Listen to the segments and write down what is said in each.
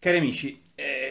Cari amici,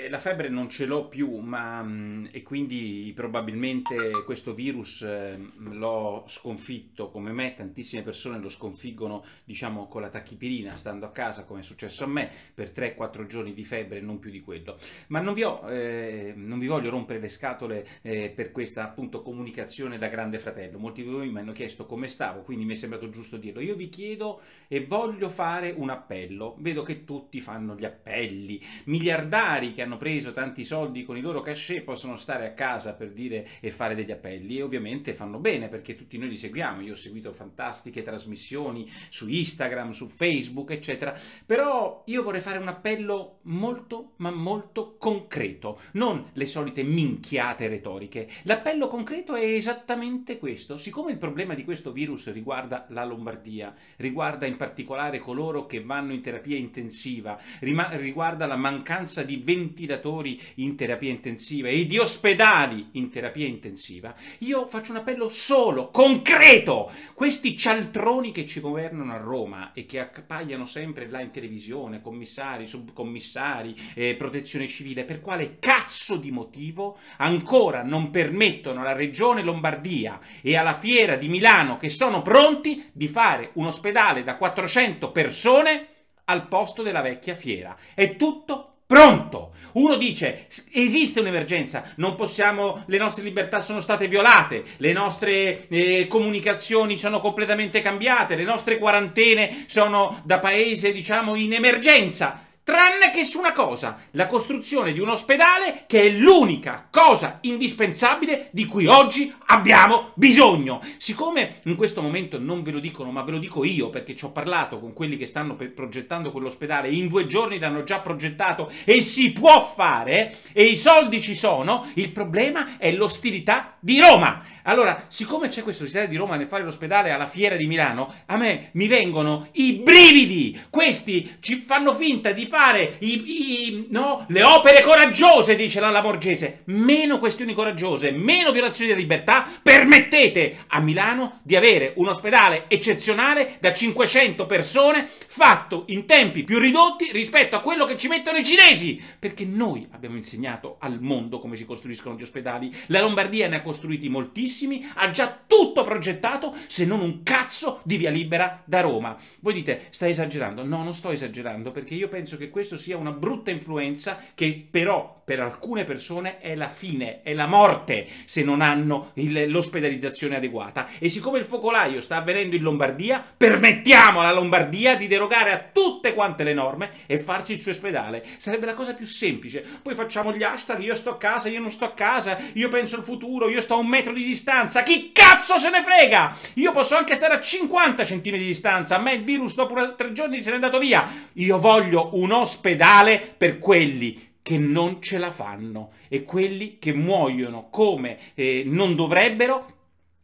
la febbre non ce l'ho più, ma mm, e quindi probabilmente questo virus mm, l'ho sconfitto come me, tantissime persone lo sconfiggono, diciamo, con la tachipirina, stando a casa come è successo a me, per 3-4 giorni di febbre, non più di quello. Ma non vi, ho, eh, non vi voglio rompere le scatole eh, per questa appunto comunicazione da grande fratello. Molti di voi mi hanno chiesto come stavo, quindi mi è sembrato giusto dirlo. Io vi chiedo e voglio fare un appello. Vedo che tutti fanno gli appelli, miliardari che hanno preso tanti soldi con i loro cachet possono stare a casa per dire e fare degli appelli e ovviamente fanno bene perché tutti noi li seguiamo, io ho seguito fantastiche trasmissioni su Instagram, su Facebook eccetera, però io vorrei fare un appello molto ma molto concreto, non le solite minchiate retoriche, l'appello concreto è esattamente questo, siccome il problema di questo virus riguarda la Lombardia, riguarda in particolare coloro che vanno in terapia intensiva, riguarda la mancanza di ventilazione respiratori in terapia intensiva e di ospedali in terapia intensiva, io faccio un appello solo, concreto. Questi cialtroni che ci governano a Roma e che appaiono sempre là in televisione, commissari, subcommissari, eh, protezione civile, per quale cazzo di motivo ancora non permettono alla regione Lombardia e alla fiera di Milano, che sono pronti, di fare un ospedale da 400 persone al posto della vecchia fiera. È tutto pronto. Uno dice esiste un'emergenza, non possiamo, le nostre libertà sono state violate, le nostre eh, comunicazioni sono completamente cambiate, le nostre quarantene sono da paese diciamo in emergenza tranne che su una cosa, la costruzione di un ospedale che è l'unica cosa indispensabile di cui oggi abbiamo bisogno. Siccome in questo momento non ve lo dicono, ma ve lo dico io perché ci ho parlato con quelli che stanno progettando quell'ospedale, in due giorni l'hanno già progettato e si può fare e i soldi ci sono, il problema è l'ostilità di Roma. Allora, siccome c'è questa ostilità di Roma nel fare l'ospedale alla fiera di Milano, a me mi vengono i brividi. Questi ci fanno finta di fare fare i, i, no, le opere coraggiose, dice la Lamorgese, meno questioni coraggiose, meno violazioni della libertà, permettete a Milano di avere un ospedale eccezionale da 500 persone fatto in tempi più ridotti rispetto a quello che ci mettono i cinesi, perché noi abbiamo insegnato al mondo come si costruiscono gli ospedali, la Lombardia ne ha costruiti moltissimi, ha già tutto progettato se non un cazzo di via libera da Roma. Voi dite, stai esagerando? No, non sto esagerando perché io penso che questo sia una brutta influenza che però per alcune persone è la fine, è la morte se non hanno l'ospedalizzazione adeguata. E siccome il focolaio sta avvenendo in Lombardia, permettiamo alla Lombardia di derogare a tutte quante le norme e farsi il suo ospedale. Sarebbe la cosa più semplice. Poi facciamo gli hashtag, io sto a casa, io non sto a casa, io penso al futuro, io sto a un metro di distanza. Chi cazzo? cazzo se ne frega? Io posso anche stare a 50 cm di distanza, a me il virus dopo tre giorni se n'è andato via. Io voglio un ospedale per quelli che non ce la fanno e quelli che muoiono come eh, non dovrebbero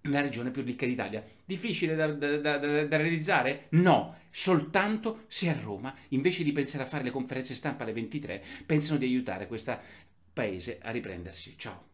nella regione più ricca d'Italia. Difficile da, da, da, da, realizzare? No, soltanto se a Roma, invece di pensare a fare le conferenze stampa alle 23, pensano di aiutare questo paese a riprendersi. Ciao.